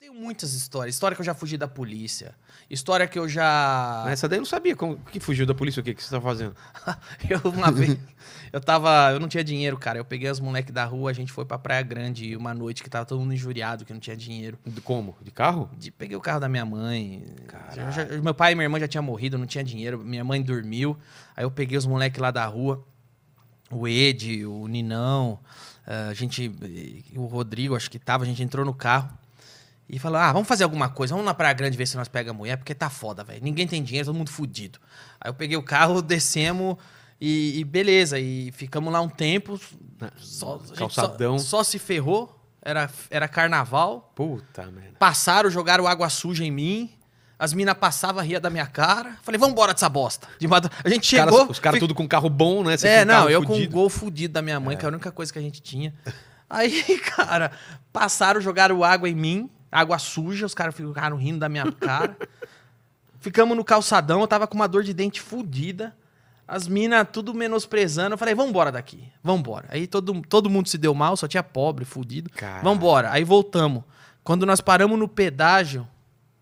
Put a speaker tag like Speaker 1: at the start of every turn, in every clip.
Speaker 1: Eu tenho muitas histórias. História que eu já fugi da polícia. História que eu já. Essa daí eu não sabia como que fugiu da polícia, o que, que você tá fazendo? eu uma vez. Eu tava. Eu não tinha dinheiro, cara. Eu peguei os moleques da rua, a gente foi pra Praia Grande uma noite que tava todo mundo injuriado, que não tinha dinheiro. De como? De carro? De, peguei o carro da minha mãe. meu pai e minha irmã já tinham morrido, não tinha dinheiro. Minha mãe dormiu. Aí eu peguei os moleques lá da rua. O Ed, o Ninão. Eh, a gente. Eh, o Rodrigo, acho que tava. A gente entrou no carro. E falou: ah, vamos fazer alguma coisa, vamos lá pra grande ver se nós pegamos mulher, porque tá foda, velho. Ninguém tem dinheiro, todo mundo fudido. Aí eu peguei o carro, descemos e, e beleza. E ficamos lá um tempo. Só, Calçadão. Só, só, se ferrou. Era, era carnaval. Puta merda. Passaram, jogaram água suja em mim. As minas passavam, ria da minha cara. Falei, vamos embora dessa bosta. De mad... A gente os chegou. Caras, os caras fica... tudo com carro bom, né? Você é, não, eu fudido. com o gol fudido da minha mãe, é. que é a única coisa que a gente tinha. Aí, cara, passaram, jogaram água em mim água suja, os caras ficaram rindo da minha cara. Ficamos no calçadão, eu tava com uma dor de dente fodida. As minas tudo menosprezando. Eu falei, vambora daqui, vambora. Aí todo, todo mundo se deu mal, só tinha pobre, fudido. Caralho. Vambora. Aí voltamos. Quando nós paramos no pedágio,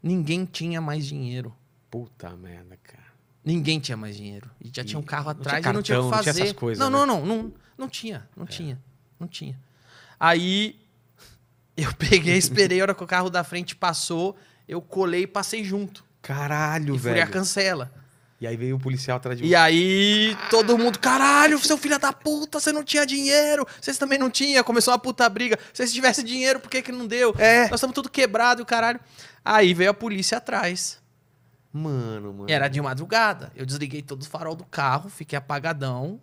Speaker 1: ninguém tinha mais dinheiro. Puta merda, cara. Ninguém tinha mais dinheiro. E já e tinha um carro atrás não tinha cartão, e não tinha o que fazer. Não, tinha coisas, não, né? não, não, não, não, tinha, não é. tinha, não tinha. Aí eu peguei, esperei a hora que o carro da frente passou, eu colei e passei junto. Caralho, e velho. Furei a cancela. E aí veio o policial atrás de mim. E aí todo mundo, caralho, seu filho da puta, você não tinha dinheiro, vocês também não tinham, começou uma puta briga. Se vocês tivessem dinheiro, por que que não deu? É. Nós estamos tudo quebrado e caralho. Aí veio a polícia atrás. Mano, mano. Era de madrugada. Eu desliguei todo o farol do carro, fiquei apagadão.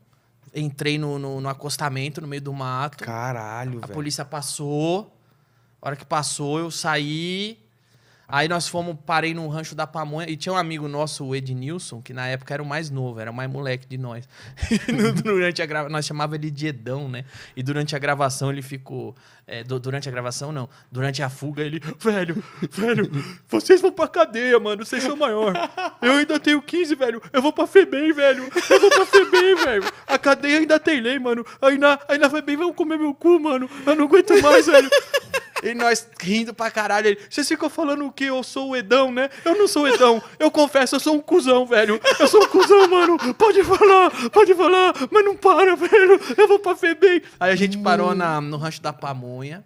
Speaker 1: Entrei no, no, no acostamento, no meio do mato. Caralho, a velho. A polícia passou hora que passou, eu saí. Aí nós fomos, parei num rancho da pamonha. E tinha um amigo nosso, o Ednilson, que na época era o mais novo, era o mais moleque de nós. durante a grava... Nós chamava ele de Edão, né? E durante a gravação ele ficou. É, durante a gravação, não. Durante a fuga, ele. Velho, velho, vocês vão pra cadeia, mano. Vocês são maior. Eu ainda tenho 15, velho. Eu vou pra Febem, velho. Eu vou pra Febem, velho. A cadeia ainda tem lei, mano. Aí na, aí na Febem vão comer meu cu, mano. Eu não aguento mais, velho. E nós rindo pra caralho. vocês ficam falando que eu sou o Edão, né? Eu não sou o Edão. Eu confesso, eu sou um cuzão, velho. Eu sou um cuzão, mano. Pode falar, pode falar, mas não para, velho. Eu vou pra Febem. Aí a gente parou na, no rancho da Pamonha.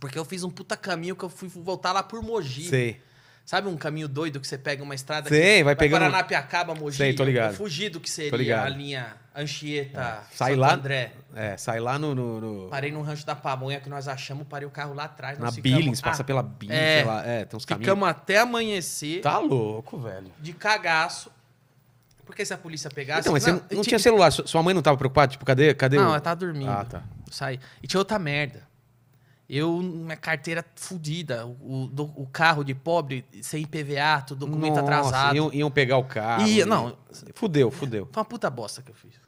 Speaker 1: Porque eu fiz um puta caminho que eu fui voltar lá por Mogi. Sei. Sabe um caminho doido que você pega uma estrada Sim, vai, pegando... vai Paranapiacaba, Mogi. Sim, tô ligado. fugir do que seria a linha Anchieta, é. sai lá, André. É, sai lá no, no, no... Parei no rancho da pamonha que nós achamos, parei o carro lá atrás. Na ficamos... Billings, ah, passa pela Billings, é, lá. É, tem uns ficamos até amanhecer. Tá louco, velho. De cagaço. Porque se a polícia pegasse... Então, mas não, você não, tinha celular. Sua mãe não tava preocupada? Tipo, cadê, cadê Não, o... ela tava dormindo. Ah, tá. Sai. E tinha outra merda. Eu, minha carteira fodida, o, o carro de pobre sem IPVA, tudo documento Nossa, atrasado. Iam, iam pegar o carro. Ia, não. Fudeu, fudeu. Foi uma puta bosta que eu fiz.